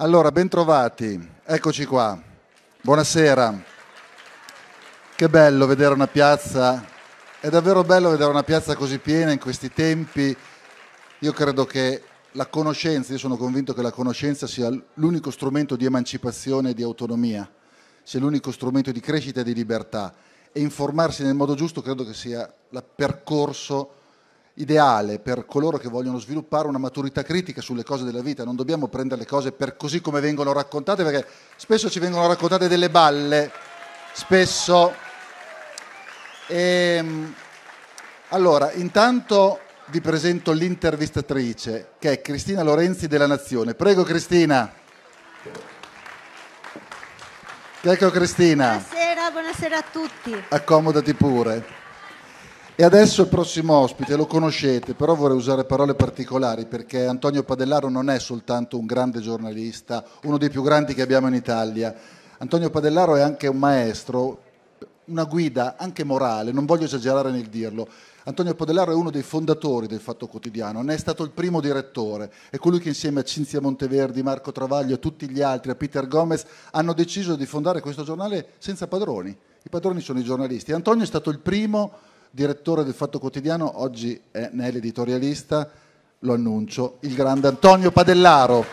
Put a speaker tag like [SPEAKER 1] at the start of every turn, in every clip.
[SPEAKER 1] Allora, bentrovati, eccoci qua. Buonasera. Che bello vedere una piazza, è davvero bello vedere una piazza così piena in questi tempi. Io credo che la conoscenza, io sono convinto che la conoscenza sia l'unico strumento di emancipazione e di autonomia, sia l'unico strumento di crescita e di libertà. E informarsi nel modo giusto credo che sia il percorso ideale per coloro che vogliono sviluppare una maturità critica sulle cose della vita, non dobbiamo prendere le cose per così come vengono raccontate, perché spesso ci vengono raccontate delle balle, spesso. E, ehm, allora, intanto vi presento l'intervistatrice, che è Cristina Lorenzi della Nazione. Prego Cristina. Ecco Cristina.
[SPEAKER 2] Buonasera, buonasera a tutti.
[SPEAKER 1] Accomodati pure. E adesso il prossimo ospite, lo conoscete, però vorrei usare parole particolari perché Antonio Padellaro non è soltanto un grande giornalista, uno dei più grandi che abbiamo in Italia. Antonio Padellaro è anche un maestro, una guida anche morale, non voglio esagerare nel dirlo. Antonio Padellaro è uno dei fondatori del Fatto Quotidiano, ne è stato il primo direttore, è colui che insieme a Cinzia Monteverdi, Marco Travaglio e tutti gli altri, a Peter Gomez, hanno deciso di fondare questo giornale senza padroni. I padroni sono i giornalisti. Antonio è stato il primo direttore del Fatto Quotidiano, oggi è nell'editorialista, lo annuncio, il grande Antonio Padellaro.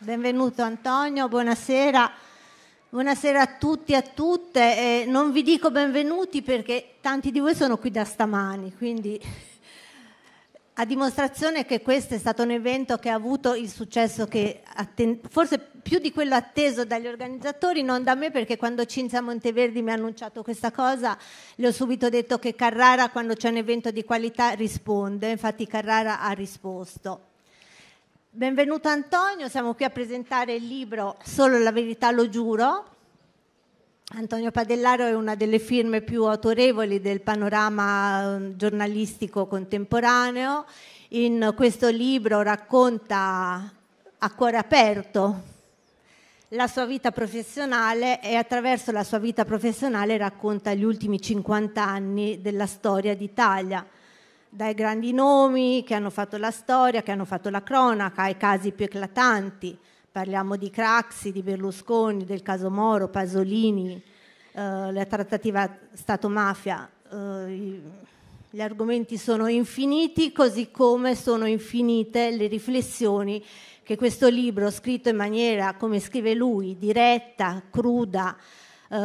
[SPEAKER 2] Benvenuto Antonio, buonasera. Buonasera a tutti e a tutte. Eh, non vi dico benvenuti perché tanti di voi sono qui da stamani, quindi a dimostrazione che questo è stato un evento che ha avuto il successo che atten- forse più di quello atteso dagli organizzatori, non da me perché quando Cinzia Monteverdi mi ha annunciato questa cosa le ho subito detto che Carrara quando c'è un evento di qualità risponde, infatti Carrara ha risposto. Benvenuto Antonio, siamo qui a presentare il libro Solo la verità lo giuro. Antonio Padellaro è una delle firme più autorevoli del panorama um, giornalistico contemporaneo. In questo libro racconta a cuore aperto la sua vita professionale e attraverso la sua vita professionale racconta gli ultimi 50 anni della storia d'Italia dai grandi nomi che hanno fatto la storia, che hanno fatto la cronaca, ai casi più eclatanti. Parliamo di Craxi, di Berlusconi, del caso Moro, Pasolini, eh, la trattativa Stato-mafia. Eh, gli argomenti sono infiniti, così come sono infinite le riflessioni che questo libro, scritto in maniera, come scrive lui, diretta, cruda, eh,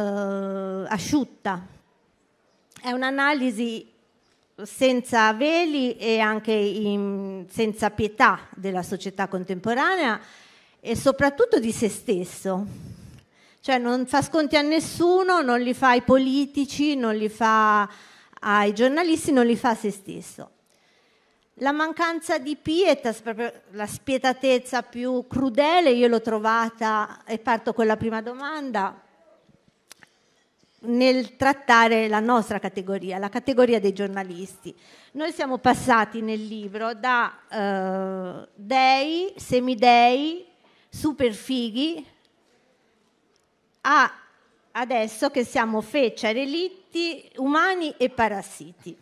[SPEAKER 2] asciutta, è un'analisi senza veli e anche in, senza pietà della società contemporanea e soprattutto di se stesso. Cioè non fa sconti a nessuno, non li fa ai politici, non li fa ai giornalisti, non li fa a se stesso. La mancanza di pietas, proprio la spietatezza più crudele, io l'ho trovata, e parto con la prima domanda, nel trattare la nostra categoria, la categoria dei giornalisti. Noi siamo passati nel libro da eh, dei, semidei, superfighi a adesso che siamo feccia, relitti, umani e parassiti.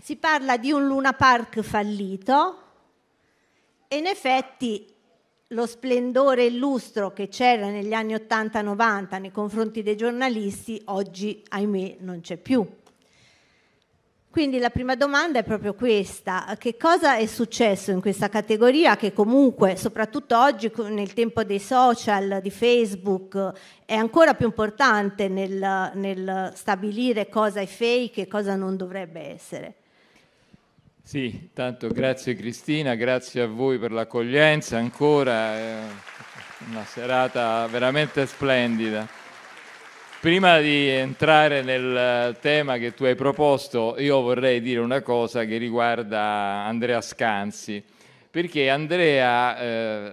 [SPEAKER 2] Si parla di un Luna Park fallito e in effetti lo splendore e il lustro che c'era negli anni 80-90 nei confronti dei giornalisti, oggi ahimè non c'è più. Quindi la prima domanda è proprio questa, che cosa è successo in questa categoria che comunque, soprattutto oggi nel tempo dei social, di Facebook, è ancora più importante nel, nel stabilire cosa è fake e cosa non dovrebbe essere?
[SPEAKER 3] Sì, tanto grazie Cristina, grazie a voi per l'accoglienza ancora, è eh, una serata veramente splendida. Prima di entrare nel tema che tu hai proposto, io vorrei dire una cosa che riguarda Andrea Scanzi, perché Andrea, eh,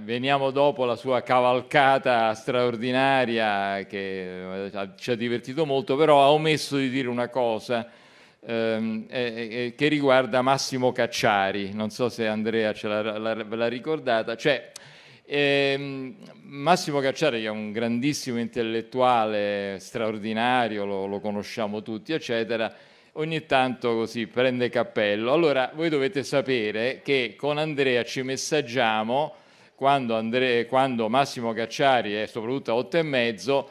[SPEAKER 3] veniamo dopo la sua cavalcata straordinaria che ci ha divertito molto, però ha omesso di dire una cosa ehm, eh, che riguarda Massimo Cacciari, non so se Andrea ce l'ha, la, l'ha ricordata, cioè ehm, Massimo Cacciari che è un grandissimo intellettuale straordinario, lo, lo conosciamo tutti, eccetera, ogni tanto così prende cappello. Allora voi dovete sapere che con Andrea ci messaggiamo quando, Andre, quando Massimo Cacciari è soprattutto a otto e mezzo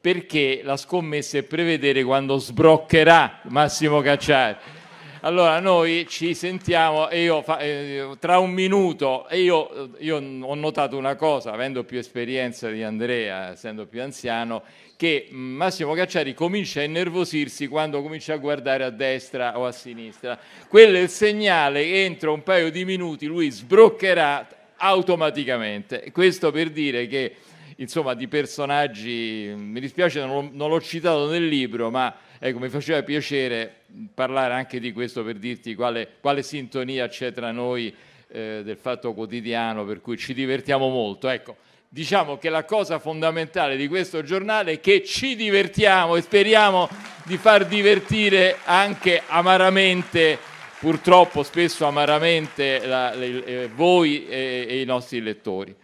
[SPEAKER 3] perché la scommessa è prevedere quando sbroccherà Massimo Cacciari. Allora noi ci sentiamo e io fa, eh, tra un minuto e io, io, ho notato una cosa, avendo più esperienza di Andrea, essendo più anziano, che Massimo Cacciari comincia a innervosirsi quando comincia a guardare a destra o a sinistra. Quello è il segnale che entro un paio di minuti lui sbroccherà automaticamente. Questo per dire che insomma, di personaggi, mi dispiace non, non l'ho citato nel libro, ma ecco, mi faceva piacere parlare anche di questo per dirti quale, quale sintonia c'è tra noi eh, del fatto quotidiano, per cui ci divertiamo molto. Ecco, diciamo che la cosa fondamentale di questo giornale è che ci divertiamo e speriamo di far divertire anche amaramente, purtroppo spesso amaramente, la, le, eh, voi e, e i nostri lettori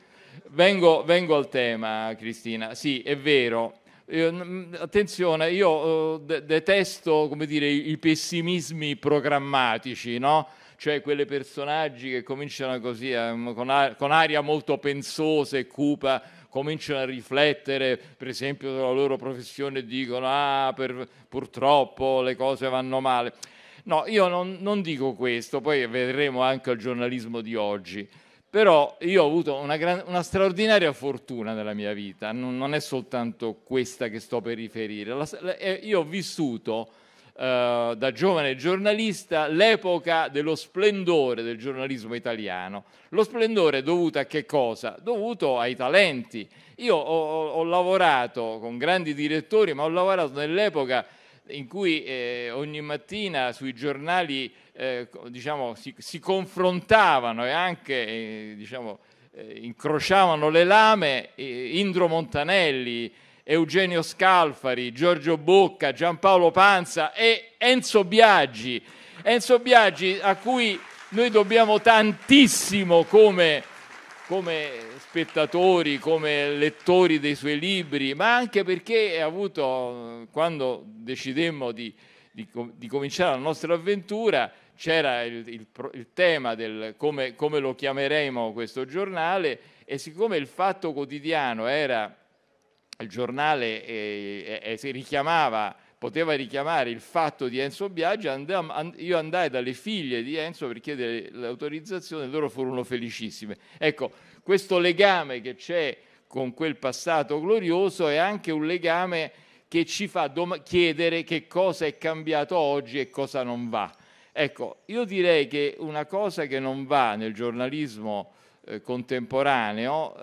[SPEAKER 3] vengo, vengo al tema, Cristina. Sì, è vero. Eh, attenzione, io eh, detesto dire, i pessimismi programmatici, no? cioè quelle personaggi che cominciano così, eh, con, con, aria molto pensosa e cupa, cominciano a riflettere, per esempio, sulla loro professione e dicono, ah, per, purtroppo le cose vanno male. No, io non, non dico questo, poi vedremo anche il giornalismo di oggi. Però io ho avuto una, gran, una straordinaria fortuna nella mia vita, non, non, è soltanto questa che sto per riferire. La, la, eh, io ho vissuto eh, da giovane giornalista l'epoca dello splendore del giornalismo italiano. Lo splendore dovuto a che cosa? Dovuto ai talenti. Io ho, ho lavorato con grandi direttori, ma ho lavorato nell'epoca in cui eh, ogni mattina sui giornali eh, diciamo, si, si, confrontavano e anche eh, diciamo, eh, incrociavano le lame eh, Indro Montanelli, Eugenio Scalfari, Giorgio Bocca, Giampaolo Panza e Enzo Biaggi. Enzo Biaggi a cui noi dobbiamo tantissimo come, come spettatori, come lettori dei suoi libri, ma anche perché ha avuto, quando decidemmo di, di, di cominciare la nostra avventura, c'era il, il, il, tema del come, come lo chiameremo questo giornale e siccome il Fatto Quotidiano era il giornale eh, eh, eh, si richiamava, poteva richiamare il fatto di Enzo Biagi, andam, and, io andai dalle figlie di Enzo per chiedere l'autorizzazione, loro furono felicissime. Ecco, questo legame che c'è con quel passato glorioso è anche un legame che ci fa dom- chiedere che cosa è cambiato oggi e cosa non va. Ecco, io direi che una cosa che non va nel giornalismo eh, contemporaneo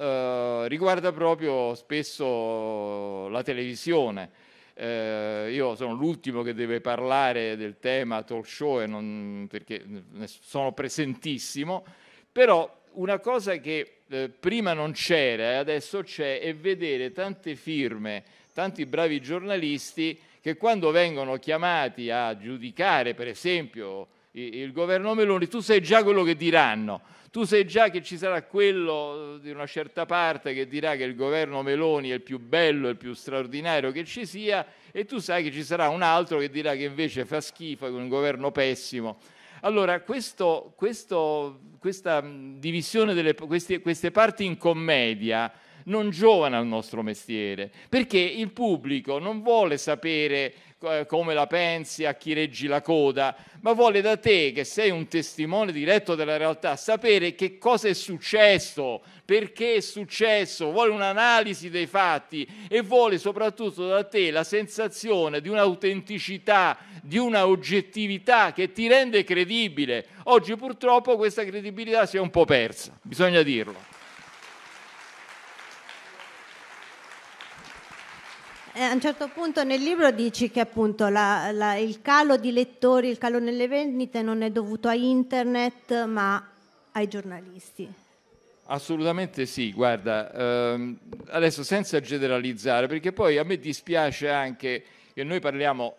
[SPEAKER 3] eh, riguarda proprio spesso la televisione. Eh, io sono l'ultimo che deve parlare del tema talk show non, perché sono presentissimo, però una cosa che eh, prima non c'era e adesso c'è è vedere tante firme, tanti bravi giornalisti che quando vengono chiamati a giudicare, per esempio, il governo Meloni, tu sai già quello che diranno, tu sai già che ci sarà quello eh, di una certa parte che dirà che il governo Meloni è il più bello, il più straordinario che ci sia e tu sai che ci sarà un altro che dirà che invece fa schifo, è un governo pessimo. Allora, questo, questo, questa divisione, delle, queste, queste parti in commedia non giovano al nostro mestiere, perché il pubblico non vuole sapere eh, come la pensi, a chi reggi la coda, ma vuole da te, che sei un testimone diretto della realtà, sapere che cosa è successo, perché è successo, vuole un'analisi dei fatti e vuole soprattutto da te la sensazione di un'autenticità, di una oggettività che ti rende credibile. Oggi purtroppo questa credibilità si è un po' persa, bisogna dirlo.
[SPEAKER 2] Eh, a un certo punto nel libro dici che appunto la, la, il calo di lettori, il calo nelle vendite non è dovuto a internet ma ai giornalisti.
[SPEAKER 3] Assolutamente sì, guarda, ehm, adesso senza generalizzare, perché poi a me dispiace anche che noi parliamo,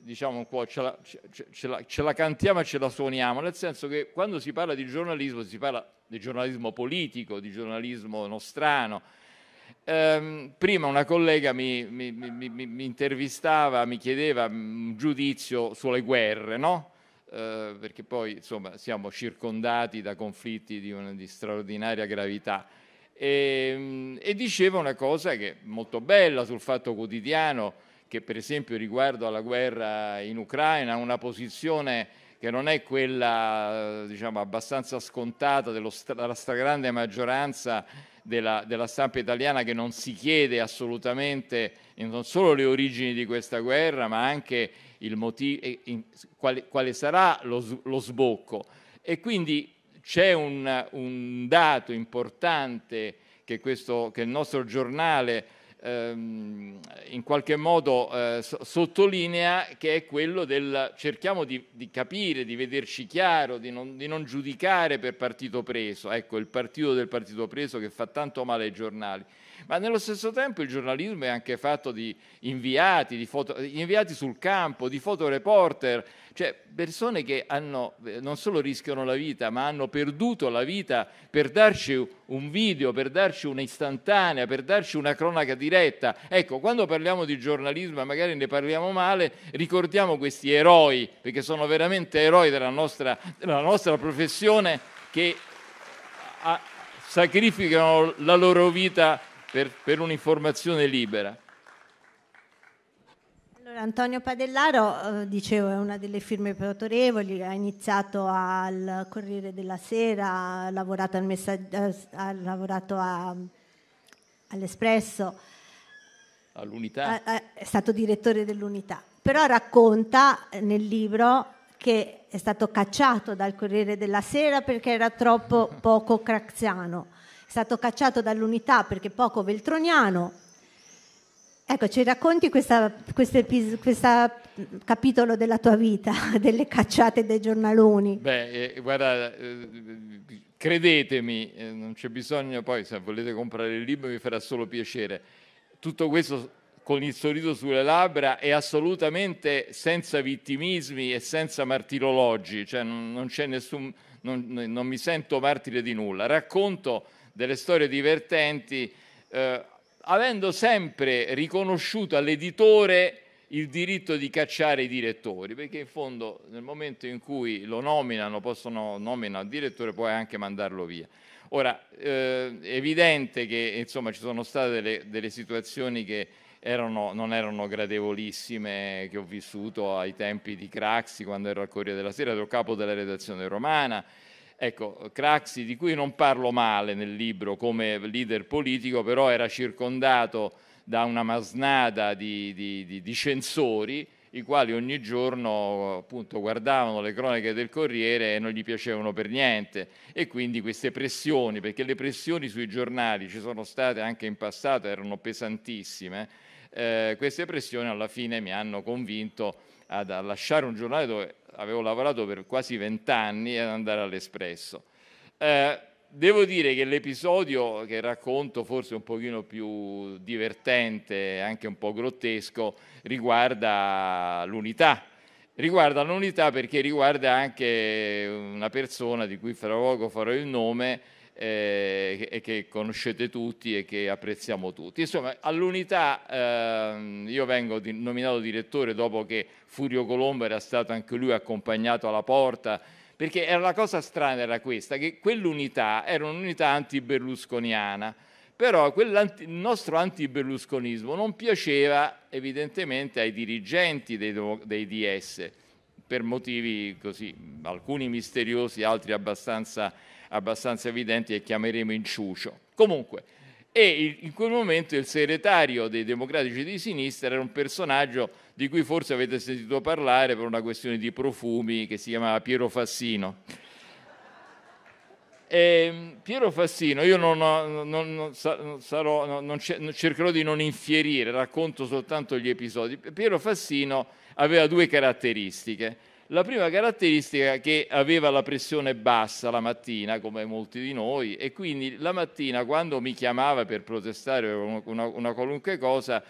[SPEAKER 3] diciamo un po', ce la, ce la, ce la cantiamo e ce la suoniamo, nel senso che quando si parla di giornalismo si parla di giornalismo politico, di giornalismo nostrano, Ehm, prima una collega mi, mi, mi, mi, intervistava, mi chiedeva un giudizio sulle guerre, no? Eh, perché poi insomma, siamo circondati da conflitti di, una, di straordinaria gravità. E, ehm, e, diceva una cosa che è molto bella sul fatto quotidiano, che per esempio riguardo alla guerra in Ucraina, una posizione che non è quella diciamo, abbastanza scontata st- della stragrande maggioranza della, della, stampa italiana che non si chiede assolutamente non solo le origini di questa guerra, ma anche il motivo, quale, quale, sarà lo, lo, sbocco. E quindi c'è un, un dato importante che, questo, che il nostro giornale ehm, in qualche modo eh, sottolinea, che è quello del cerchiamo di, di capire, di vederci chiaro, di non, di non, giudicare per partito preso. Ecco, il partito del partito preso che fa tanto male ai giornali ma nello stesso tempo il giornalismo è anche fatto di inviati, di foto, inviati sul campo, di fotoreporter, cioè persone che hanno, eh, non solo rischiano la vita, ma hanno perduto la vita per darci un video, per darci un'istantanea, per darci una cronaca diretta. Ecco, quando parliamo di giornalismo, magari ne parliamo male, ricordiamo questi eroi, perché sono veramente eroi della nostra, della nostra professione che... Ha, ah, ah, sacrificano la loro vita per, per un'informazione libera.
[SPEAKER 2] Allora, Antonio Padellaro, eh, dicevo, è una delle firme più autorevoli, ha iniziato al Corriere della Sera, ha lavorato, al messag- eh, ha lavorato a, all'Espresso,
[SPEAKER 3] all'Unità. Eh,
[SPEAKER 2] eh, è stato direttore dell'Unità, però racconta nel libro che è stato cacciato dal Corriere della Sera perché era troppo poco craxiano è stato cacciato dall'unità perché poco veltroniano. Ecco, ci racconti questo mm, capitolo della tua vita, delle cacciate dei giornaloni?
[SPEAKER 3] Beh, eh, guarda, eh, credetemi, eh, non c'è bisogno, poi se volete comprare il libro mi farà solo piacere. Tutto questo con il sorriso sulle labbra e assolutamente senza vittimismi e senza martirologi, cioè non, non, nessun, non, non mi sento martire di nulla. Racconto delle storie divertenti, eh, avendo sempre riconosciuto all'editore il diritto di cacciare i direttori, perché in fondo nel momento in cui lo nominano, possono nominare il direttore, puoi anche mandarlo via. Ora, eh, è evidente che insomma, ci sono state delle, delle situazioni che erano, non erano gradevolissime, che ho vissuto ai tempi di Craxi, quando ero al Corriere della Sera, ero capo della redazione romana, Ecco, Craxi, di cui non parlo male nel libro come leader politico, però era circondato da una masnada di, di, di, di censori, i quali ogni giorno appunto, guardavano le cronache del Corriere e non gli piacevano per niente. E quindi queste pressioni, perché le pressioni sui giornali ci sono state anche in passato, erano pesantissime eh, queste pressioni alla fine mi hanno convinto a lasciare un giornale dove avevo lavorato per quasi vent'anni e ad andare all'Espresso. Eh, devo dire che l'episodio che racconto, forse un pochino più divertente, anche un po' grottesco, riguarda l'unità. Riguarda l'unità perché riguarda anche una persona di cui fra poco farò il nome, eh, che conoscete tutti e che apprezziamo tutti. Insomma, all'unità ehm, io vengo di, nominato direttore dopo che Furio Colombo era stato anche lui accompagnato alla porta, perché era la cosa strana era questa, che quell'unità era un'unità anti-berlusconiana, però il nostro anti-berlusconismo non piaceva evidentemente ai dirigenti dei, dei DS per motivi così, alcuni misteriosi, altri abbastanza abbastanza evidenti e chiameremo inciucio. Comunque, e in quel momento il segretario dei democratici di sinistra era un personaggio di cui forse avete sentito parlare per una questione di profumi che si chiamava Piero Fassino. E ehm, Piero Fassino, io non, ho, non, non, sarò, cercherò di non infierire, racconto soltanto gli episodi. Piero Fassino aveva due caratteristiche. La prima caratteristica è che aveva la pressione bassa la mattina, come molti di noi, e quindi la mattina quando mi chiamava per protestare una, una qualunque cosa,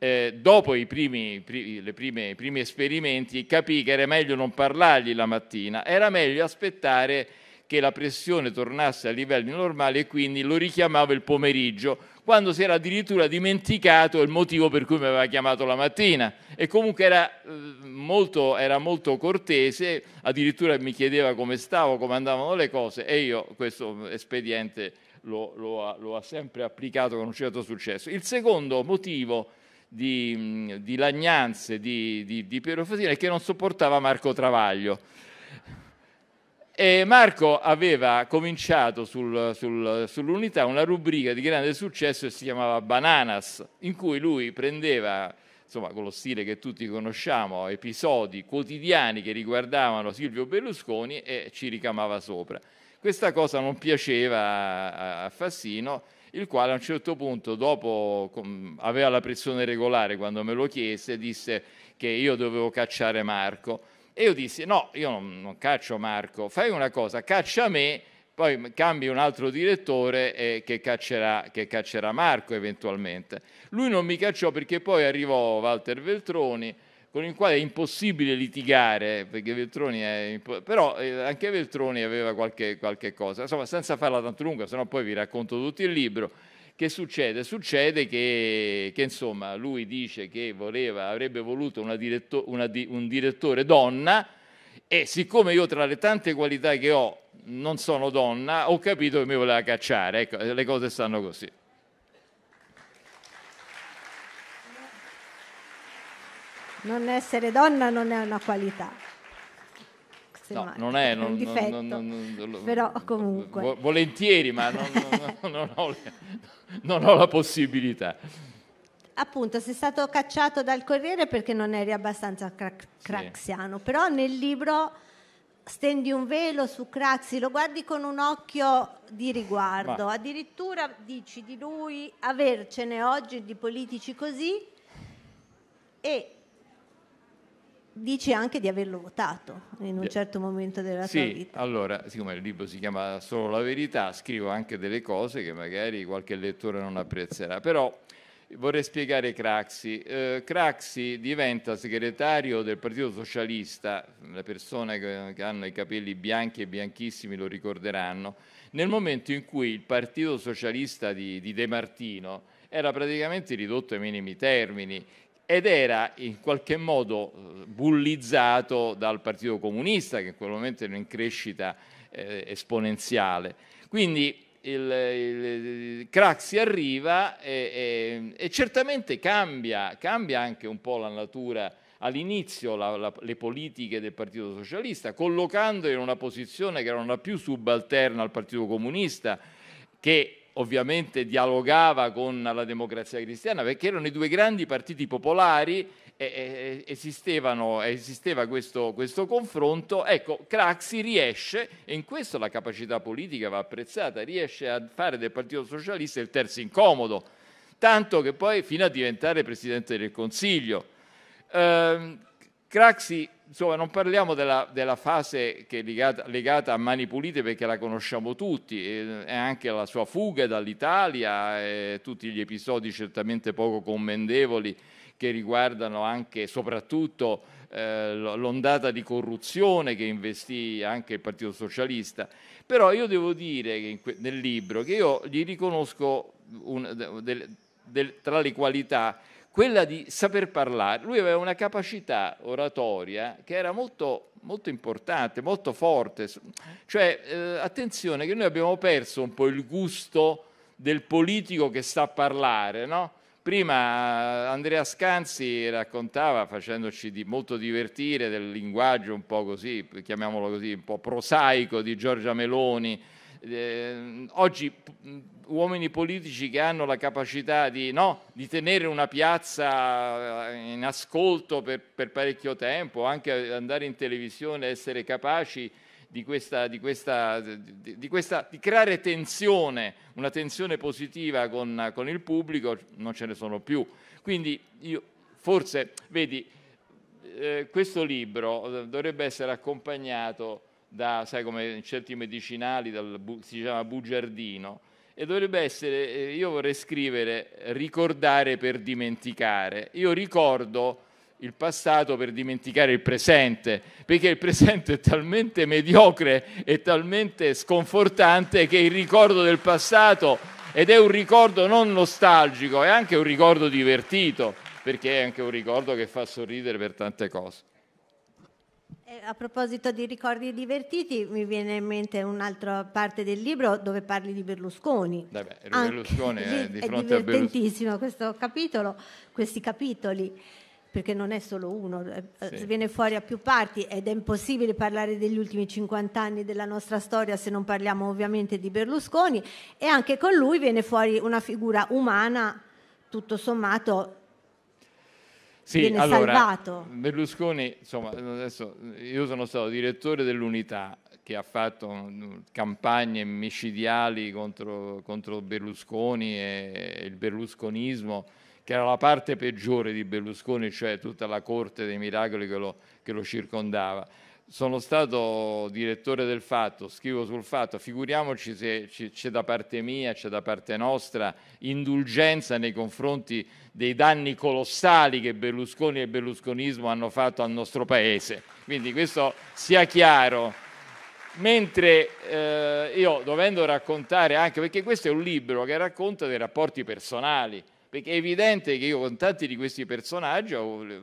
[SPEAKER 3] eh, dopo i primi, pri, prime, i primi esperimenti capì che era meglio non parlargli la mattina, era meglio aspettare che la pressione tornasse a livelli normali e quindi lo richiamava il pomeriggio, quando si era addirittura dimenticato il motivo per cui mi aveva chiamato la mattina. E comunque era eh, molto, era molto cortese, addirittura mi chiedeva come stavo, come andavano le cose e io questo espediente lo, lo, ha, lo ha sempre applicato con un certo successo. Il secondo motivo di, di lagnanze di, di, di Piero Fasina è che non sopportava Marco Travaglio. E Marco aveva cominciato sul, sul, sull'unità una rubrica di grande successo che si chiamava Bananas, in cui lui prendeva, insomma, con lo stile che tutti conosciamo, episodi quotidiani che riguardavano Silvio Berlusconi e ci ricamava sopra. Questa cosa non piaceva a Fassino, il quale a un certo punto, dopo aveva la pressione regolare quando me lo chiese, disse che io dovevo cacciare Marco e io dissi, no, io non, non caccio Marco, fai una cosa, caccia me, poi cambi un altro direttore eh, che, caccerà, che, caccerà, Marco eventualmente. Lui non mi cacciò perché poi arrivò Walter Veltroni, con il quale è impossibile litigare, eh, perché Veltroni è... Impo- però eh, anche Veltroni aveva qualche, qualche cosa, insomma senza farla tanto lunga, sennò poi vi racconto tutto il libro. Che succede? Succede che, che insomma, lui dice che voleva, avrebbe voluto una diretto, una di, un direttore donna e siccome io tra le tante qualità che ho non sono donna, ho capito che mi voleva cacciare. Ecco, le cose stanno così.
[SPEAKER 2] Non essere donna non è una qualità no, Non è, non, è un difetto,
[SPEAKER 3] non, non, però
[SPEAKER 2] comunque.
[SPEAKER 3] Volentieri, ma ho, non ho la possibilità
[SPEAKER 2] appunto sei stato cacciato dal Corriere perché non eri abbastanza crac- craxiano, sì. però nel libro stendi un velo su Craxi, lo guardi con un occhio di riguardo, Ma... addirittura dici di lui avercene oggi di politici così e dici anche di averlo votato in un certo momento della sì, tua vita.
[SPEAKER 3] Allora, siccome il libro si chiama Solo la verità, scrivo anche delle cose che magari qualche lettore non apprezzerà, però vorrei spiegare Craxi. Eh, Craxi diventa segretario del Partito Socialista, le persone che, che hanno i capelli bianchi e bianchissimi lo ricorderanno, nel momento in cui il Partito Socialista di, di De Martino era praticamente ridotto ai minimi termini ed era in qualche modo eh, bullizzato dal Partito Comunista, che in quel momento era in crescita eh, esponenziale. Quindi il, il, Craxi arriva e, e, e certamente cambia, cambia, anche un po' la natura all'inizio la, la, le politiche del Partito Socialista, collocando in una posizione che non era più subalterna al Partito Comunista, che ovviamente dialogava con la democrazia cristiana, perché erano i due grandi partiti popolari e, esisteva questo, questo, confronto. Ecco, Craxi riesce, e in questo la capacità politica va apprezzata, riesce a fare del Partito Socialista il terzo incomodo, tanto che poi fino a diventare Presidente del Consiglio. Ehm, Craxi Insomma, non parliamo della, della fase che è legata, legata, a Mani Pulite perché la conosciamo tutti, e, anche la sua fuga dall'Italia, e tutti gli episodi certamente poco commendevoli che riguardano anche, e soprattutto, eh, l'ondata di corruzione che investì anche il Partito Socialista. Però io devo dire que- nel libro che io gli riconosco un, del, del, tra le qualità quella di saper parlare. Lui aveva una capacità oratoria che era molto, molto importante, molto forte. Cioè, eh, attenzione che noi abbiamo perso un po' il gusto del politico che sta a parlare, no? Prima eh, Andrea Scanzi raccontava, facendoci di molto divertire, del linguaggio un po' così, chiamiamolo così, un po' prosaico di Giorgia Meloni. Eh, oggi uomini politici che hanno la capacità di, no, di tenere una piazza eh, in ascolto per, per, parecchio tempo, anche andare in televisione, essere capaci di, questa, di, questa, di questa, creare tensione, una tensione positiva con, con, il pubblico, non ce ne sono più. Quindi io, forse, vedi, eh, questo libro eh, dovrebbe essere accompagnato da, sai come in certi medicinali, dal, si chiama bugiardino, e dovrebbe essere, eh, io vorrei scrivere, ricordare per dimenticare. Io ricordo il passato per dimenticare il presente, perché il presente è talmente mediocre e talmente sconfortante che il ricordo del passato, ed è un ricordo non nostalgico, è anche un ricordo divertito, perché è anche un ricordo che fa sorridere per tante cose.
[SPEAKER 2] Eh, a proposito di ricordi divertiti, mi viene in mente un'altra parte del libro dove parli di Berlusconi. Vabbè, Anche, Berlusconi è, di è divertentissimo questo capitolo, questi capitoli perché non è solo uno, eh, eh, sì. viene fuori a più parti ed è impossibile parlare degli ultimi 50 anni della nostra storia se non parliamo ovviamente di Berlusconi e anche con lui viene fuori una figura umana tutto sommato sì, viene allora, salvato.
[SPEAKER 3] Berlusconi, insomma, adesso io sono stato direttore dell'unità che ha fatto mm, campagne micidiali contro, contro Berlusconi e il berlusconismo, che era la parte peggiore di Berlusconi, cioè tutta la corte dei miracoli che lo, che lo circondava sono stato direttore del fatto, scrivo sul fatto, figuriamoci se c'è da parte mia, c'è da parte nostra indulgenza nei confronti dei danni colossali che Berlusconi e berlusconismo hanno fatto al nostro Paese. Quindi questo sia chiaro. Mentre eh, io dovendo raccontare anche, perché questo è un libro che racconta dei rapporti personali, perché è evidente che io con tanti di questi personaggi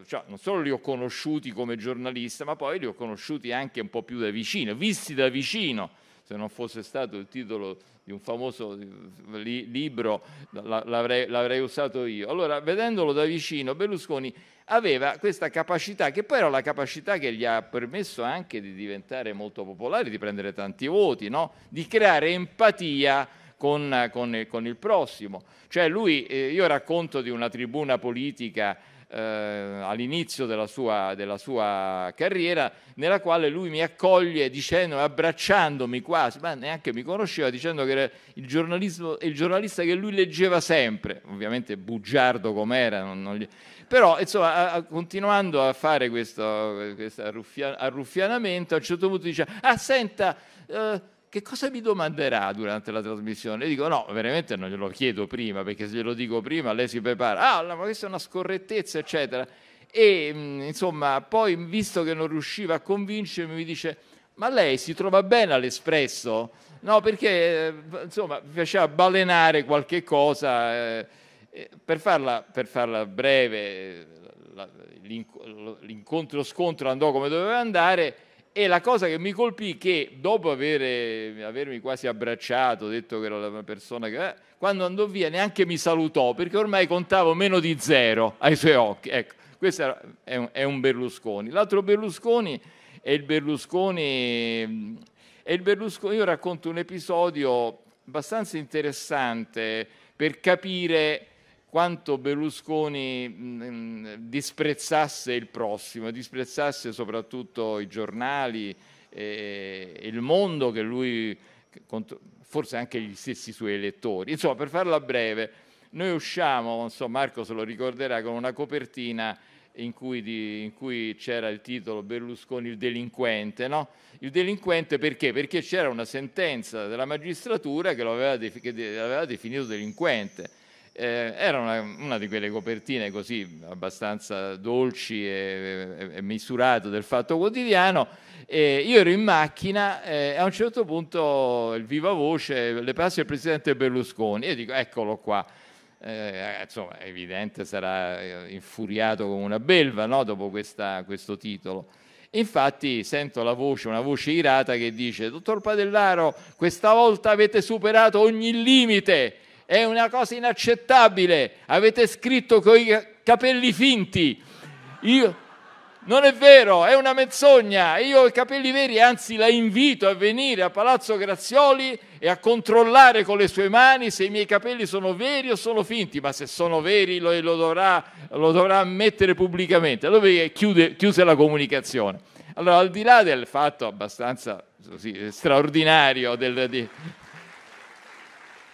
[SPEAKER 3] cioè, non solo li ho conosciuti come giornalista, ma poi li ho conosciuti anche un po' più da vicino, visti da vicino, se non fosse stato il titolo di un famoso eh, li- libro l'avrei, l'avrei usato io. Allora, vedendolo da vicino, Berlusconi aveva questa capacità, che poi era la capacità che gli ha permesso anche di diventare molto popolare, di prendere tanti voti, no? di creare empatia con, con, con il prossimo. Cioè lui, eh, io racconto di una tribuna politica eh, all'inizio della sua, della sua, carriera, nella quale lui mi accoglie dicendo, abbracciandomi quasi, ma neanche mi conosceva, dicendo che era il, il giornalista che lui leggeva sempre, ovviamente bugiardo com'era, non, non gli... però insomma, a, a, continuando a fare questo, questo arruffian- arruffianamento, a un certo punto dice, ah senta... Eh, che cosa mi domanderà durante la trasmissione? E dico no, veramente non glielo chiedo prima, perché se glielo dico prima lei si prepara, ah, ma questa è una scorrettezza, eccetera. E mm, insomma, poi visto che non riusciva a convincermi, mi dice, ma lei si trova bene all'espresso? No, perché eh, insomma, mi faceva balenare qualche cosa. Eh, eh, per, farla, per farla breve, l'incontro-scontro andò come doveva andare e la cosa che mi colpì è che dopo avere, avermi quasi abbracciato, detto che ero la persona che... Eh, quando andò via neanche mi salutò perché ormai contavo meno di zero ai suoi occhi. Ecco, questo è un, è un Berlusconi. L'altro Berlusconi è il Berlusconi... È il Berlusconi... Io racconto un episodio abbastanza interessante per capire quanto Berlusconi mh, disprezzasse il prossimo, disprezzasse soprattutto i giornali e eh, il mondo che lui, forse anche gli stessi suoi elettori. Insomma, per farla breve, noi usciamo, so, Marco se lo ricorderà, con una copertina in cui, di, in cui, c'era il titolo Berlusconi il delinquente. No? Il delinquente perché? Perché c'era una sentenza della magistratura che lo aveva, de- che de- aveva definito delinquente. Eh, era una, una, di quelle copertine così abbastanza dolci e, e misurate del fatto quotidiano. Eh, io ero in macchina e eh, a un certo punto il viva voce le passa il presidente Berlusconi. Io dico: Eccolo qua. Eh, insomma, è evidente sarà eh, infuriato come una belva no? dopo questa, questo titolo. Infatti sento la voce, una voce irata che dice: Dottor Padellaro, questa volta avete superato ogni limite è una cosa inaccettabile. Avete scritto con i capelli finti. Io... Non è vero, è una menzogna. Io ho i capelli veri, anzi la invito a venire a Palazzo Grazioli e a controllare con le sue mani se i miei capelli sono veri o sono finti, ma se sono veri lo, lo, dovrà, lo dovrà, ammettere pubblicamente. Allora chiude, chiuse la comunicazione. Allora, al di là del fatto abbastanza così, straordinario del, di,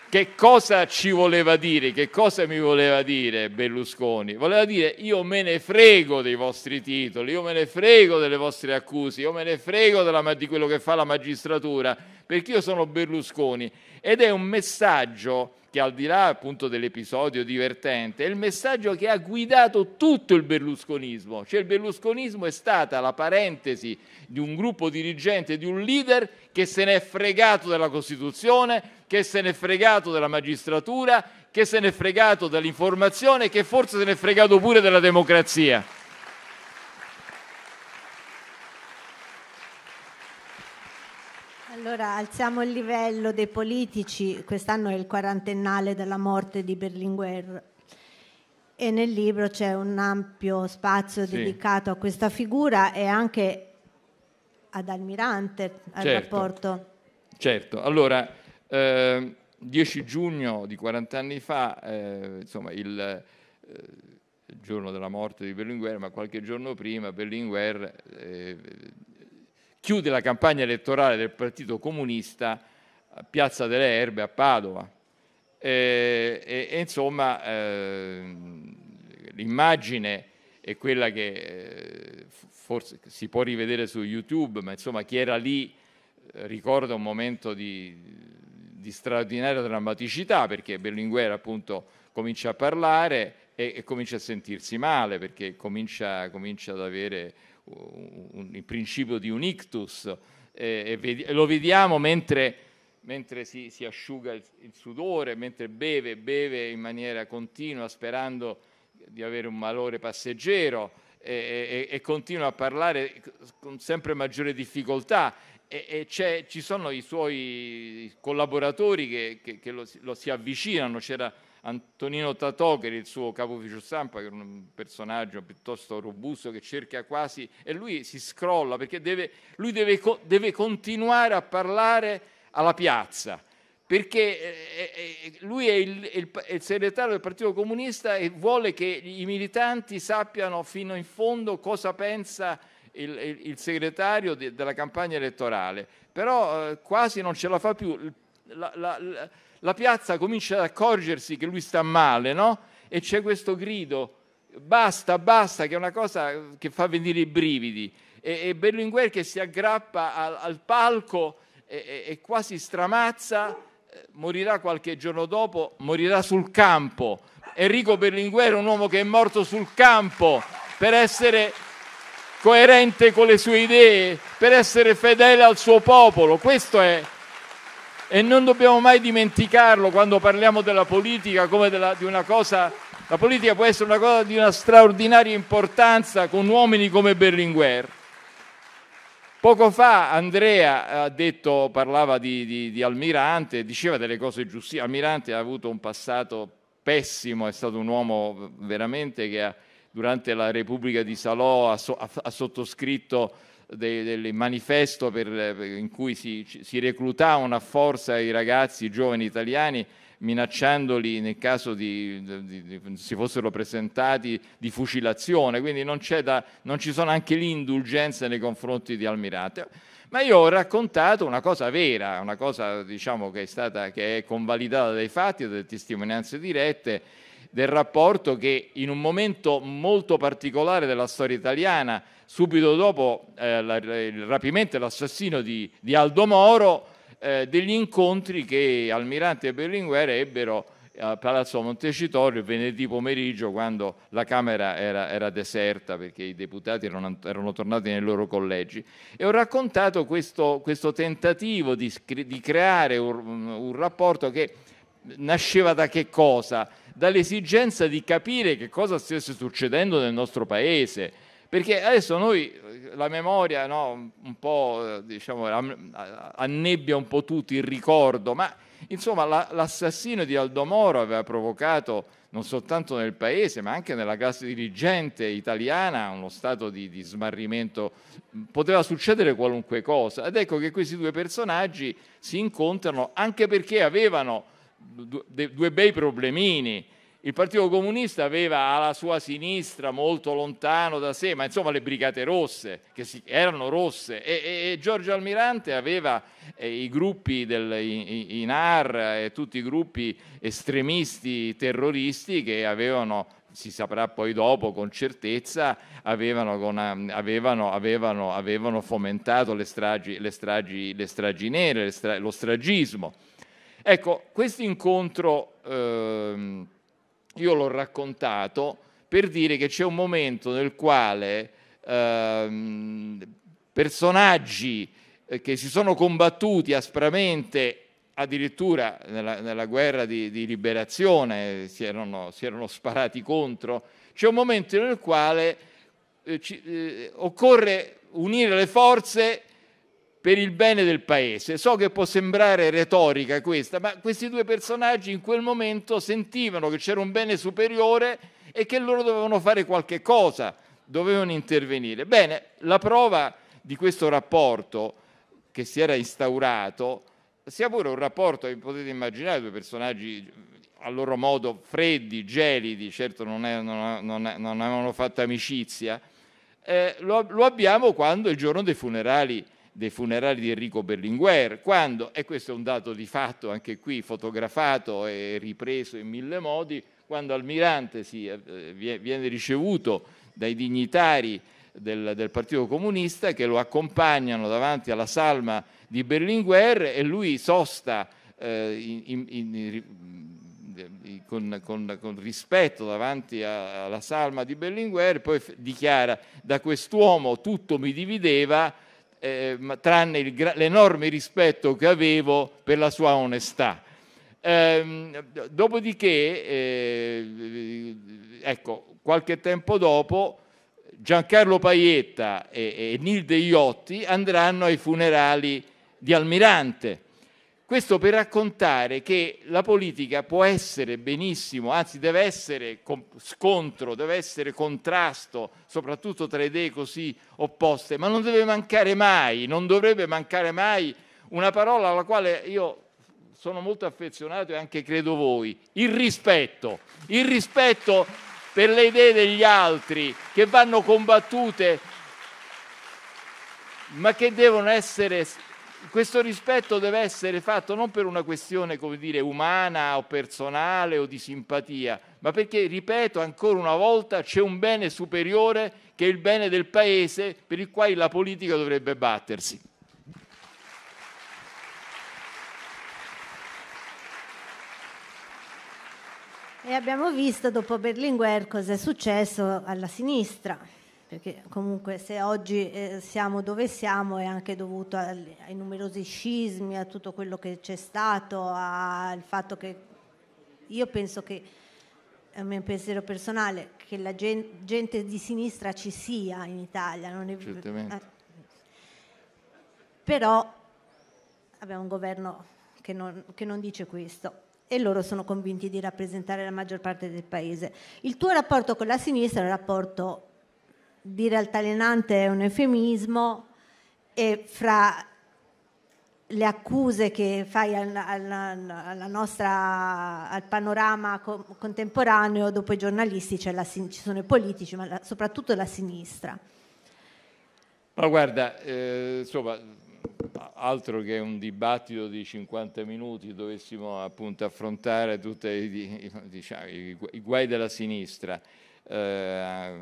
[SPEAKER 3] che cosa ci voleva dire? Che cosa mi voleva dire Berlusconi? Voleva dire io me ne frego dei vostri titoli, io me ne frego delle vostre accuse, io me ne frego della, di quello che fa la magistratura, perché io sono Berlusconi. Ed è un messaggio che al di là appunto dell'episodio divertente, è il messaggio che ha guidato tutto il berlusconismo. Cioè il berlusconismo è stata la parentesi di un gruppo dirigente, di un leader che se n'è fregato della Costituzione, che se n'è fregato della magistratura, che se n'è fregato dell'informazione, che forse se n'è fregato pure della democrazia.
[SPEAKER 2] Allora alziamo il livello dei politici, quest'anno è il quarantennale della morte di Berlinguer e nel libro c'è un ampio spazio sì. dedicato a questa figura e anche ad Almirante, al certo. rapporto.
[SPEAKER 3] Certo, allora eh, 10 giugno di 40 anni fa, eh, insomma il, eh, il, giorno della morte di Berlinguer, ma qualche giorno prima Berlinguer eh, chiude la campagna elettorale del Partito Comunista a Piazza delle Erbe a Padova. E, eh, e, e insomma, eh, l'immagine è quella che eh, forse si può rivedere su YouTube, ma insomma chi era lì eh, ricorda un momento di, di, straordinaria drammaticità perché Berlinguer appunto comincia a parlare e, e comincia a sentirsi male perché comincia, comincia ad avere un, il principio di un ictus e, e lo vediamo mentre, mentre si, si, asciuga il, il, sudore, mentre beve, beve in maniera continua sperando di avere un malore passeggero e, e continua a parlare con sempre maggiore difficoltà e, ci sono i suoi collaboratori che, che, che lo, lo si avvicinano, c'era Antonino Tatò, che era il suo capo ufficio stampa, che era un personaggio piuttosto robusto che cerca quasi, e lui si scrolla perché deve, lui deve, deve continuare a parlare alla piazza, perché eh, eh, eh, lui è il, è il, segretario del Partito Comunista e vuole che i militanti sappiano fino in fondo cosa pensa il, il segretario de, della campagna elettorale, però eh, quasi non ce la fa più. La, la, la, la piazza comincia ad accorgersi che lui sta male, no? E c'è questo grido, basta, basta, che è una cosa che fa venire i brividi. E, e Berlinguer che si aggrappa al, al palco e, e, e, quasi stramazza, eh, morirà qualche giorno dopo, morirà sul campo. Enrico Berlinguer è un uomo che è morto sul campo per essere coerente con le sue idee, per essere fedele al suo popolo. Questo è e non dobbiamo mai dimenticarlo quando parliamo della politica come della, di una cosa, la politica può essere una cosa di una straordinaria importanza con uomini come Berlinguer. Poco fa Andrea ha detto, parlava di, di, di Almirante, diceva delle cose giuste. Almirante ha avuto un passato pessimo, è stato un uomo veramente che ha, durante la Repubblica di Salò ha, ha, ha sottoscritto de, del manifesto per, per, in cui si, si reclutavano a forza i ragazzi, i giovani italiani, minacciandoli nel caso di, di, di, si fossero presentati di fucilazione, quindi non, da, non ci sono anche lì indulgenze nei confronti di Almirante. Ma io ho raccontato una cosa vera, una cosa diciamo, che, è stata, che è convalidata dai fatti, dalle testimonianze dirette del rapporto che in un momento molto particolare della storia italiana, subito dopo eh, la, il rapimento e l'assassino di, di, Aldo Moro, eh, degli incontri che Almirante e Berlinguer ebbero a Palazzo Montecitorio venerdì pomeriggio quando la Camera era, era deserta perché i deputati erano, erano, tornati nei loro collegi e ho raccontato questo, questo tentativo di, di creare un, un rapporto che nasceva da che cosa? Dall'esigenza di capire che cosa stesse succedendo nel nostro paese. Perché adesso noi eh, la memoria no, un po' eh, diciamo, annebbia un po' tutti il ricordo, ma insomma la, l'assassino di Aldo Moro aveva provocato non soltanto nel paese ma anche nella classe dirigente italiana uno stato di, di smarrimento, poteva succedere qualunque cosa ed ecco che questi due personaggi si incontrano anche perché avevano due, bei problemini. Il Partito Comunista aveva alla sua sinistra, molto lontano da sé, ma insomma le Brigate Rosse, che si, erano rosse, e, e, e, Giorgio Almirante aveva eh, i gruppi del i, i, INAR e tutti i gruppi estremisti terroristi che avevano si saprà poi dopo con certezza, avevano, con, avevano, avevano, avevano fomentato le stragi, le stragi, le stragi nere, le stra, lo stragismo. Ecco, questo incontro ehm, io l'ho raccontato per dire che c'è un momento nel quale ehm, personaggi eh, che si sono combattuti aspramente addirittura nella, nella guerra di, di liberazione si erano, si erano, sparati contro, c'è un momento nel quale eh, ci, eh, occorre unire le forze per il bene del paese. So che può sembrare retorica questa, ma questi due personaggi in quel momento sentivano che c'era un bene superiore e che loro dovevano fare qualche cosa, dovevano intervenire. Bene, la prova di questo rapporto che si era instaurato, sia pure un rapporto che potete immaginare, due personaggi a loro modo freddi, gelidi, certo non, è, non, non, non avevano fatto amicizia, eh, lo, lo abbiamo quando il giorno dei funerali dei funerali di Enrico Berlinguer, quando, e questo è un dato di fatto anche qui fotografato e ripreso in mille modi, quando Almirante si, eh, viene ricevuto dai dignitari del, del, Partito Comunista che lo accompagnano davanti alla salma di Berlinguer e lui sosta eh, in, in, in, con, con, con, rispetto davanti a, alla salma di Berlinguer, poi dichiara da quest'uomo tutto mi divideva, eh, tranne il, l'enorme rispetto che avevo per la sua onestà. Ehm, dopodiché, eh, ecco, qualche tempo dopo, Giancarlo Paietta e, e Nil De Iotti andranno ai funerali di Almirante questo per raccontare che la politica può essere benissimo, anzi deve essere scontro, deve essere contrasto, soprattutto tra idee così opposte, ma non deve mancare mai, non dovrebbe mancare mai una parola alla quale io sono molto affezionato e anche credo voi, il rispetto, il rispetto per le idee degli altri che vanno combattute ma che devono essere questo rispetto deve essere fatto non per una questione dire, umana o personale o di simpatia, ma perché, ripeto ancora una volta, c'è un bene superiore che è il bene del Paese per il quale la politica dovrebbe battersi.
[SPEAKER 2] E abbiamo visto dopo Berlinguer cosa è successo alla sinistra perché comunque se oggi eh, siamo dove siamo è anche dovuto al, ai numerosi scismi, a tutto quello che c'è stato, al fatto che io penso che, è un mio pensiero personale, che la gente, gente di sinistra ci sia in Italia. Non è, eh, però abbiamo un governo che non, che non dice questo e loro sono convinti di rappresentare la maggior parte del paese. Il tuo rapporto con la sinistra è un rapporto dire altalenante è un eufemismo e fra le accuse che fai al, al, nostra, al panorama co- contemporaneo, dopo i giornalisti la, ci sono i politici, ma la, soprattutto la sinistra.
[SPEAKER 3] ma guarda, eh, insomma, altro che un dibattito di 50 minuti dovessimo appunto affrontare tutti diciamo, i guai della sinistra. Eh,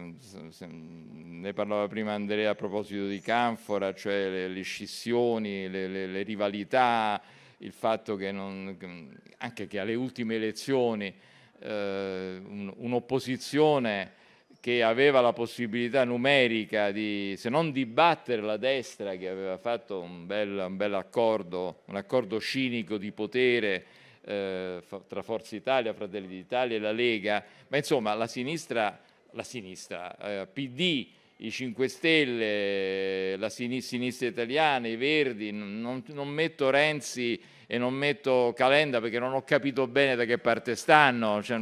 [SPEAKER 3] ne parlava prima Andrea a proposito di Canfora, cioè le, le scissioni, le, le, le, rivalità, il fatto che non, anche che alle ultime elezioni eh, un'opposizione che aveva la possibilità numerica di, se non di battere la destra, che aveva fatto un bel, un bel accordo, un accordo cinico di potere, eh, tra Forza Italia, Fratelli d'Italia e la Lega, ma insomma la sinistra, la sinistra eh, PD, i 5 Stelle, la sinistra italiana, i Verdi, non, non, metto Renzi e non metto Calenda perché non ho capito bene da che parte stanno. Cioè,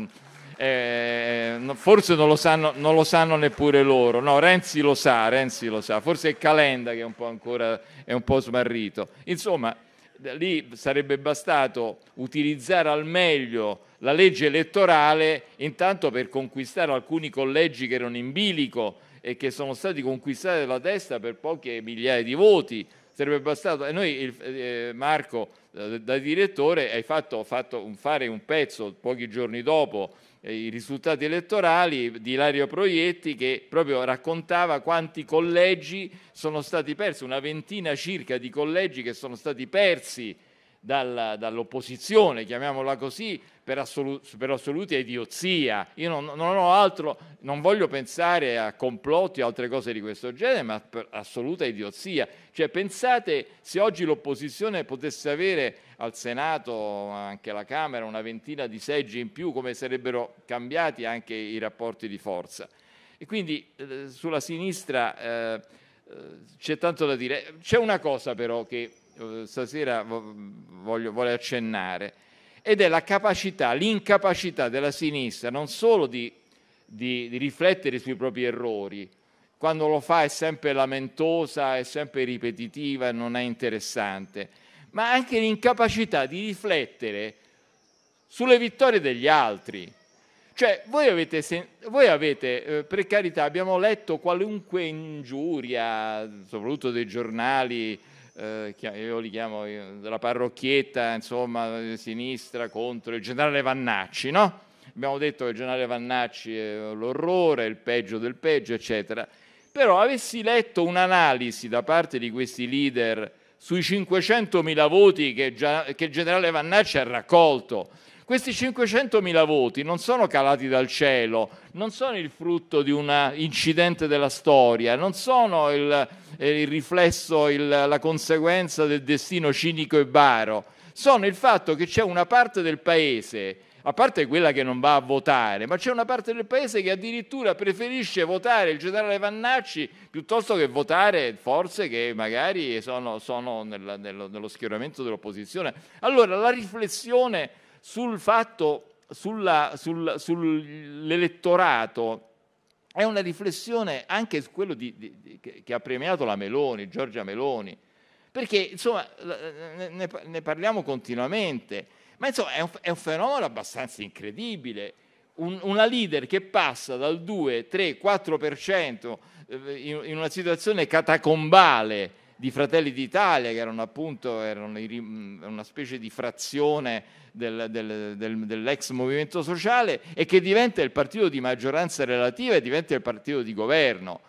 [SPEAKER 3] eh, forse non lo, sanno, non lo, sanno, neppure loro. No, Renzi lo sa, Renzi lo sa. Forse è Calenda che è un po' ancora è un po' smarrito. Insomma, lì sarebbe bastato utilizzare al meglio la legge elettorale intanto per conquistare alcuni collegi che erano in bilico e che sono stati conquistati dalla destra per poche migliaia di voti. Sarebbe bastato, e noi, il, eh, Marco, da, eh, da direttore, hai fatto, fatto un, fare un pezzo pochi giorni dopo i risultati elettorali di Ilario Proietti che proprio raccontava quanti collegi sono stati persi, una ventina circa di collegi che sono stati persi dalla, dall'opposizione, chiamiamola così, per, assolu- per assoluta idiozia. Io non, non, ho altro, non voglio pensare a complotti o altre cose di questo genere, ma per assoluta idiozia. Cioè, pensate se oggi l'opposizione potesse avere al Senato, anche alla Camera, una ventina di seggi in più, come sarebbero cambiati anche i rapporti di forza. E quindi eh, sulla sinistra eh, eh c'è tanto da dire. C'è una cosa però che eh, stasera voglio, vorrei accennare, ed è la capacità, l'incapacità della sinistra non solo di, di, di riflettere sui propri errori, quando lo fa è sempre lamentosa, è sempre ripetitiva non è interessante, ma anche l'incapacità di riflettere sulle vittorie degli altri. Cioè, voi avete, voi avete eh, per carità, abbiamo letto qualunque ingiuria, soprattutto dei giornali, eh, io li chiamo della parrocchietta, insomma, sinistra contro il generale Vannacci, no? Abbiamo detto che il generale Vannacci è l'orrore, il peggio del peggio, eccetera. Però avessi letto un'analisi da parte di questi leader sui 500.000 voti che, già, che il generale Vannacci ha raccolto, questi 500.000 voti non sono calati dal cielo, non sono il frutto di un incidente della storia, non sono il, eh, il riflesso, il, la conseguenza del destino cinico e baro, sono il fatto che c'è una parte del paese a parte quella che non va a votare, ma c'è una parte del paese che addirittura preferisce votare il generale Vannacci piuttosto che votare forze che magari sono, sono nella, nello, nello schieramento dell'opposizione. Allora la riflessione sul fatto, sulla, sul, sull'elettorato è una riflessione anche su quello di, di, di, che ha premiato la Meloni, Giorgia Meloni, perché insomma ne, ne parliamo continuamente, ma insomma è un, è un fenomeno abbastanza incredibile. Un, una leader che passa dal 2, 3, 4% in, in una situazione catacombale di Fratelli d'Italia, che erano appunto erano una specie di frazione del, del, del, dell'ex movimento sociale e che diventa il partito di maggioranza relativa e diventa il partito di governo.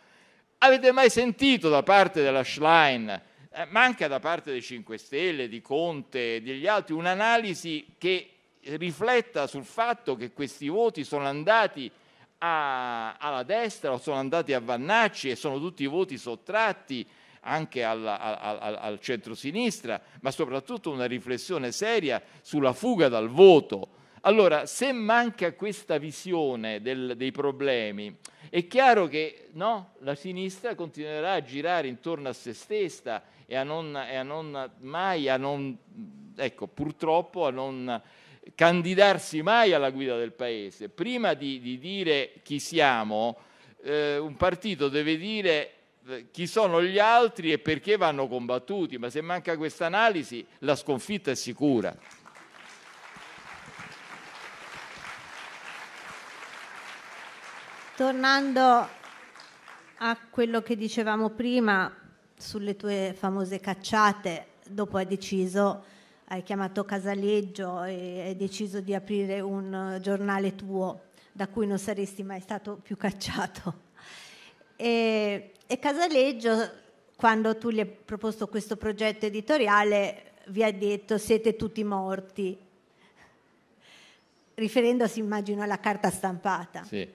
[SPEAKER 3] Avete mai sentito da parte della Schlein, eh, ma anche da parte dei 5 Stelle, di Conte e degli altri, un'analisi che rifletta sul fatto che questi voti sono andati a, alla destra o sono andati a Vannacci e sono tutti voti sottratti? anche al, al, al centro-sinistra, ma soprattutto una riflessione seria sulla fuga dal voto. Allora, se manca questa visione del, dei problemi, è chiaro che no, la sinistra continuerà a girare intorno a se stessa e a non, e a non mai, a non, ecco, purtroppo a non candidarsi mai alla guida del Paese. Prima di, di dire chi siamo, eh, un partito deve dire eh, chi sono gli altri e perché vanno combattuti, ma se manca questa analisi la sconfitta è sicura.
[SPEAKER 2] Tornando a quello che dicevamo prima sulle tue famose cacciate, dopo hai deciso, hai chiamato Casaleggio e hai deciso di aprire un eh, giornale tuo da cui non saresti mai stato più cacciato. E, e Casaleggio, quando tu gli hai proposto questo progetto editoriale, vi ha detto siete tutti morti, riferendosi immagino alla carta stampata. Sì.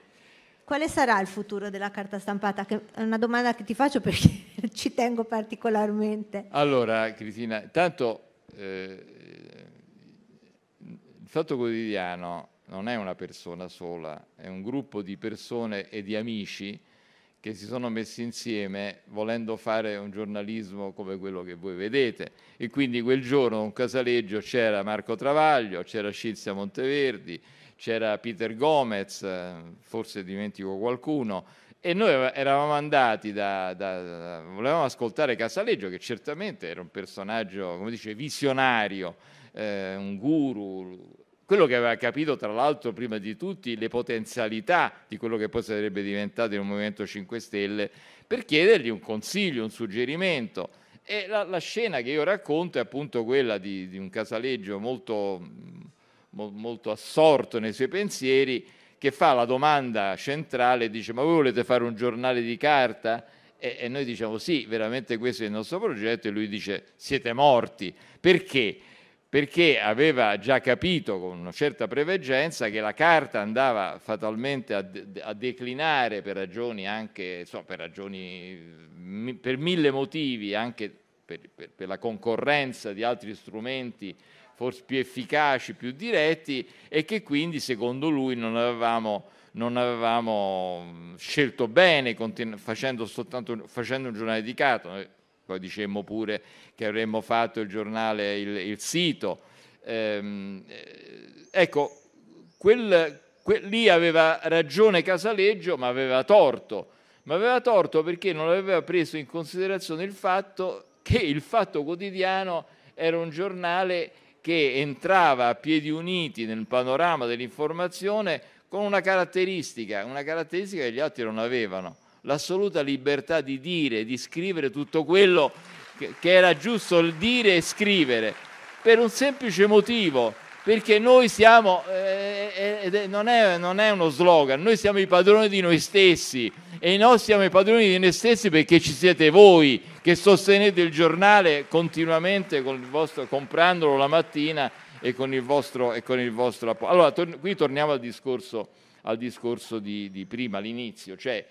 [SPEAKER 2] Quale sarà il futuro della carta stampata? Che è una domanda che ti faccio perché ci tengo particolarmente.
[SPEAKER 3] Allora, Cristina, tanto eh, il fatto quotidiano non è una persona sola, è un gruppo di persone e di amici che si sono messi insieme volendo fare un giornalismo come quello che voi vedete. E quindi quel giorno un casaleggio c'era Marco Travaglio, c'era Scizia Monteverdi, c'era Peter Gomez, forse dimentico qualcuno, e noi eravamo andati da, da, da, volevamo ascoltare Casaleggio che certamente era un personaggio, come dice, visionario, eh, un guru, quello che aveva capito tra l'altro prima di tutti le potenzialità di quello che poi sarebbe diventato il Movimento 5 Stelle, per chiedergli un consiglio, un suggerimento. E la, la scena che io racconto è appunto quella di, di un casaleggio molto, mm, mo, molto assorto nei suoi pensieri che fa la domanda centrale, dice ma voi volete fare un giornale di carta? E, e noi diciamo sì, veramente questo è il nostro progetto e lui dice siete morti. Perché? perché aveva già capito con una certa preveggenza che la carta andava fatalmente a, de- a declinare per ragioni anche, so, per, ragioni, per mille motivi, anche per, per, per, la concorrenza di altri strumenti forse più efficaci, più diretti e che quindi secondo lui non avevamo, non avevamo scelto bene continu- facendo, soltanto, facendo un giornale di carta poi dicemmo pure che avremmo fatto il giornale, il, il sito. Ehm, eh, ecco, quel, quel, lì aveva ragione Casaleggio, ma aveva torto. Ma aveva torto perché non aveva preso in considerazione il fatto che il Fatto Quotidiano era un giornale che entrava a piedi uniti nel panorama dell'informazione con una caratteristica, una caratteristica che gli altri non avevano l'assoluta libertà di dire, di scrivere tutto quello che, che era giusto dire e scrivere, per un semplice motivo, perché noi siamo, eh, eh, eh non, è, non, è, uno slogan, noi siamo i padroni di noi stessi e noi siamo i padroni di noi stessi perché ci siete voi che sostenete il giornale continuamente con il vostro, comprandolo la mattina e con il vostro, e con il vostro appoggio. Allora, tor- qui torniamo al discorso, al discorso di, di prima, all'inizio, cioè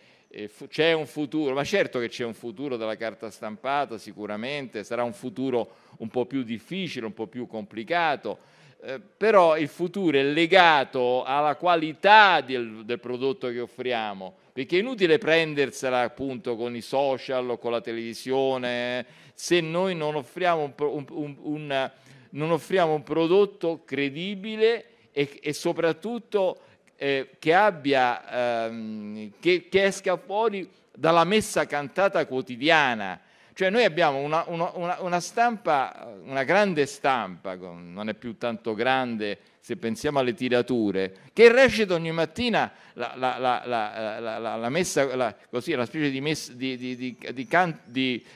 [SPEAKER 3] c'è un futuro, ma certo che c'è un futuro della carta stampata, sicuramente sarà un futuro un po' più difficile, un po' più complicato, eh, però il futuro è legato alla qualità del, del prodotto che offriamo, perché è inutile prendersela appunto con i social o con la televisione, eh, se noi non offriamo un, un, un, non offriamo un prodotto credibile e, e soprattutto eh, che, abbia, ehm, che, che, esca fuori dalla messa cantata quotidiana. Cioè noi abbiamo una, una, una stampa, una grande stampa, non è più tanto grande se pensiamo alle tirature, che recita ogni mattina la, la, la, la messa, così, una specie di, messa, di, di, di can,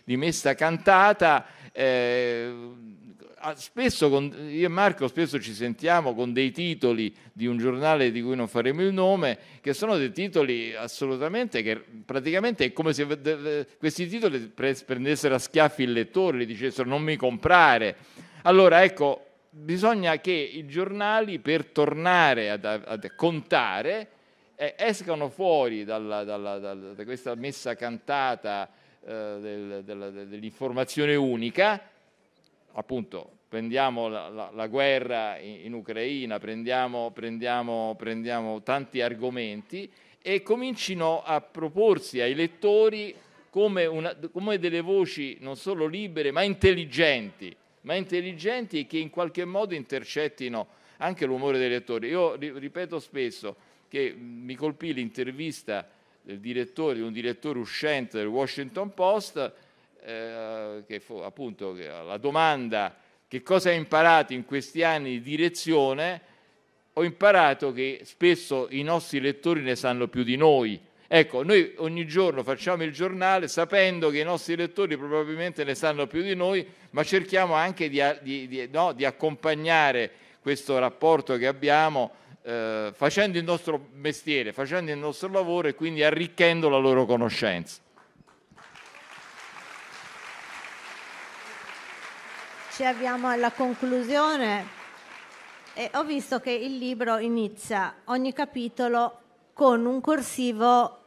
[SPEAKER 3] messa cantata eh, Ah, spesso con, io e Marco spesso ci sentiamo con dei titoli di un giornale di cui non faremo il nome, che sono dei titoli assolutamente che praticamente è come se questi titoli prendessero a schiaffi il lettore, gli dicessero non mi comprare. Allora ecco, bisogna che i giornali per tornare ad, ad contare eh, escano fuori dalla, dalla, dalla, da questa messa cantata eh, del, della, dell'informazione unica appunto prendiamo la, la, la guerra in, in Ucraina, prendiamo, prendiamo, prendiamo tanti argomenti e comincino a proporsi ai lettori come, una, come, delle voci non solo libere ma intelligenti, ma intelligenti che in qualche modo intercettino anche l'umore dei lettori. Io ripeto spesso che mi colpì l'intervista del direttore, di un direttore uscente del Washington Post eh, che fu appunto la domanda che cosa hai imparato in questi anni di direzione, ho imparato che spesso i nostri lettori ne sanno più di noi. Ecco, noi ogni giorno facciamo il giornale sapendo che i nostri lettori probabilmente ne sanno più di noi, ma cerchiamo anche di, di, di, no, di accompagnare questo rapporto che abbiamo eh, facendo il nostro mestiere, facendo il nostro lavoro e quindi arricchendo la loro conoscenza.
[SPEAKER 2] ci avviamo alla conclusione e ho visto che il libro inizia ogni capitolo con un corsivo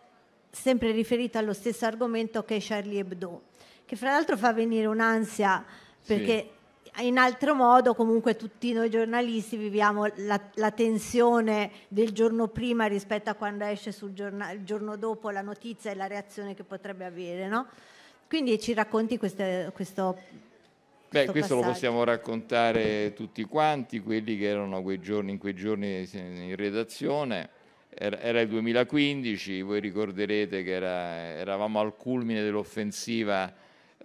[SPEAKER 2] sempre riferito allo stesso argomento che è Charlie Hebdo, che fra l'altro fa venire un'ansia perché sì. in altro modo comunque tutti noi giornalisti viviamo la, la, tensione del giorno prima rispetto a quando esce sul giorno, il giorno dopo la notizia e la reazione che potrebbe avere, no? Quindi ci racconti queste, questo Beh, questo passaggio. lo
[SPEAKER 3] possiamo raccontare tutti quanti, quelli che erano quei giorni, in quei giorni in redazione. Era, era il 2015, voi ricorderete che era, eravamo al culmine dell'offensiva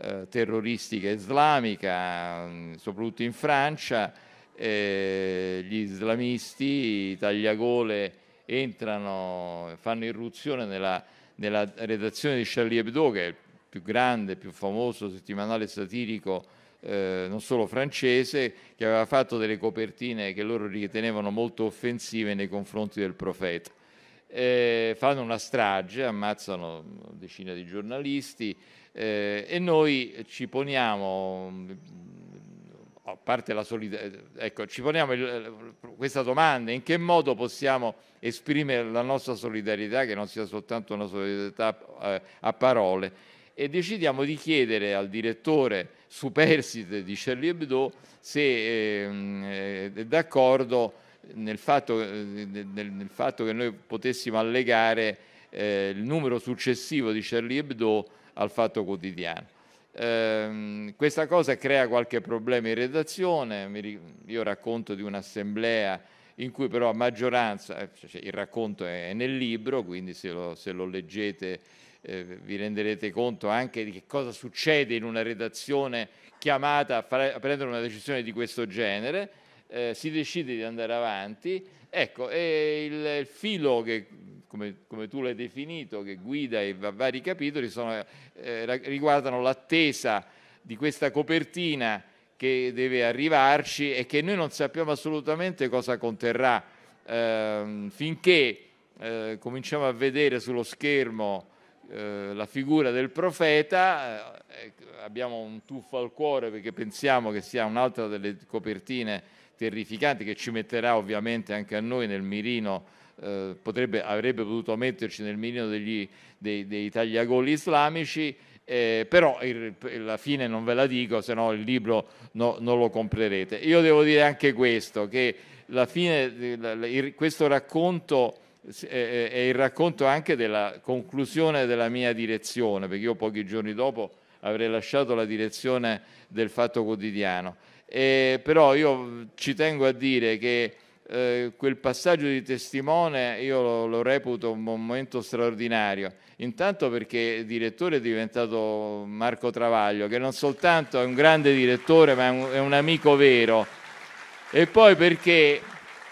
[SPEAKER 3] eh, terroristica islamica, mm, soprattutto in Francia. Eh, gli islamisti, i tagliagole, entrano, fanno irruzione nella, nella redazione di Charlie Hebdo, che è il più grande, più famoso settimanale satirico eh, non solo francese, che aveva fatto delle copertine che loro ritenevano molto offensive nei confronti del profeta. Eh, fanno una strage, ammazzano decine di giornalisti eh, e noi ci poniamo, a parte la solidarietà, eh, ecco, ci poniamo il, questa domanda, in che modo possiamo esprimere la nostra solidarietà, che non sia soltanto una solidarietà eh, a parole, e decidiamo di chiedere al direttore superstite di Charlie Hebdo se è ehm, eh, d'accordo nel fatto, eh, nel fatto, che noi potessimo allegare eh, il numero successivo di Charlie Hebdo al fatto quotidiano. Eh, questa cosa crea qualche problema in redazione, io racconto di un'assemblea in cui però a maggioranza, cioè il racconto è nel libro, quindi se lo, se lo leggete eh, vi renderete conto anche di che cosa succede in una redazione chiamata a, fare, a prendere una decisione di questo genere, eh, si decide di andare avanti. Ecco, e il, il filo che, come, come, tu l'hai definito, che guida i vari capitoli, sono, eh, riguardano l'attesa di questa copertina che deve arrivarci e che noi non sappiamo assolutamente cosa conterrà ehm, finché eh, cominciamo a vedere sullo schermo eh, la figura del profeta, eh, ecco, abbiamo un tuffo al cuore perché pensiamo che sia un'altra delle copertine terrificanti che ci metterà ovviamente anche a noi nel mirino eh, potrebbe, avrebbe potuto metterci nel mirino degli, dei, dei tagliagoli islamici, eh, però il, la fine non ve la dico, se no il libro no, non lo comprerete. Io devo dire anche questo, che la fine, il, questo racconto è il racconto anche della conclusione della mia direzione, perché io pochi giorni dopo avrei lasciato la direzione del Fatto Quotidiano. E, però io ci tengo a dire che eh, quel passaggio di testimone io lo, lo, reputo un momento straordinario, intanto perché direttore è diventato Marco Travaglio, che non soltanto è un grande direttore ma è un, è un amico vero, e poi perché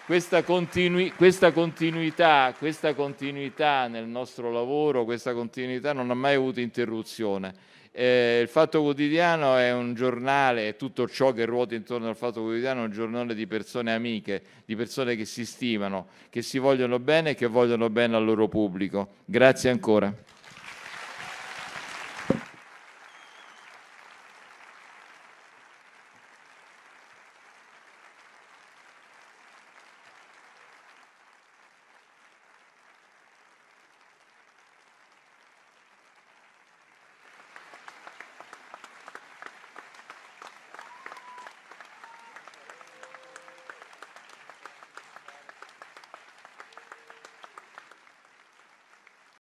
[SPEAKER 3] questa, continui, questa, continuità, questa continuità nel nostro lavoro, questa continuità non ha mai avuto interruzione. Eh, il Fatto Quotidiano è un giornale, tutto ciò che ruota intorno al Fatto Quotidiano è un giornale di persone amiche, di persone che si stimano, che si vogliono bene e che vogliono bene al loro pubblico. Grazie ancora.